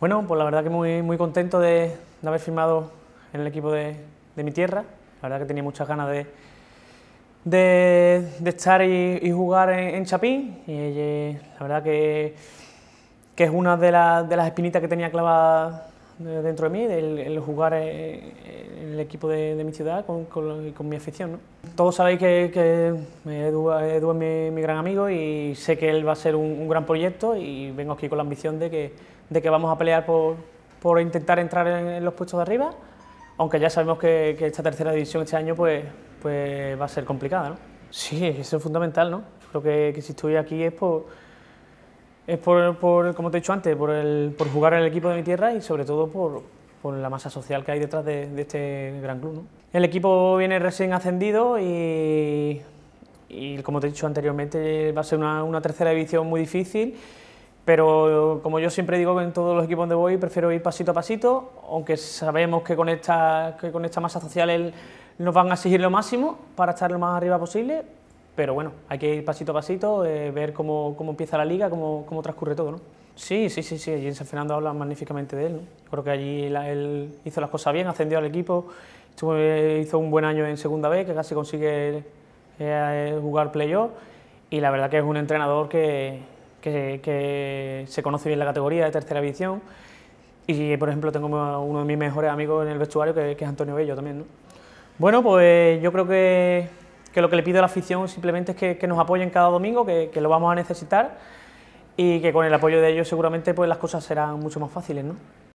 Bueno, pues la verdad que muy, muy contento de, haber firmado en el equipo de, mi tierra. La verdad que tenía muchas ganas de, de, estar y, jugar en, Chapín. Y, eh, la verdad que, es una de, las espinitas que tenía clavada dentro de mí, el, jugar en, el equipo de, mi ciudad con, con, mi afición. Todos sabéis que, Edu, es mi, gran amigo y sé que él va a ser un, gran proyecto y vengo aquí con la ambición de que, de que vamos a pelear por, por intentar entrar en, los puestos de arriba, aunque ya sabemos que, esta tercera división este año pues, pues va a ser complicada. ¿no? Sí, eso es fundamental. ¿no? Lo que, que si estoy aquí es por es por, por, como te he dicho antes, por, el, por jugar en el equipo de mi tierra y sobre todo por, por la masa social que hay detrás de, este gran club. ¿no? El equipo viene recién ascendido y, y, como te he dicho anteriormente, va a ser una, tercera división muy difícil pero como yo siempre digo en todos los equipos donde voy, prefiero ir pasito a pasito, aunque sabemos que con esta, que con esta masa social nos van a exigir lo máximo para estar lo más arriba posible, pero bueno, hay que ir pasito a pasito, eh, ver cómo, cómo, empieza la liga, cómo, cómo transcurre todo. ¿no? Sí, sí, sí, sí. Allí en San Fernando hablan magníficamente de él. creo que allí él hizo las cosas bien, ascendió al equipo, eh, hizo un buen año en segunda B, que casi consigue eh, jugar playoff. Y la verdad que es un entrenador que, se conoce bien la categoría de tercera división. Y por ejemplo tengo uno de mis mejores amigos en el vestuario, que, es Antonio Bello también. Bueno, pues yo creo que, que, lo que le pido a la afición simplemente es que, nos apoyen cada domingo, que lo vamos a necesitar y que con el apoyo de ellos seguramente pues las cosas serán mucho más fáciles, ¿no?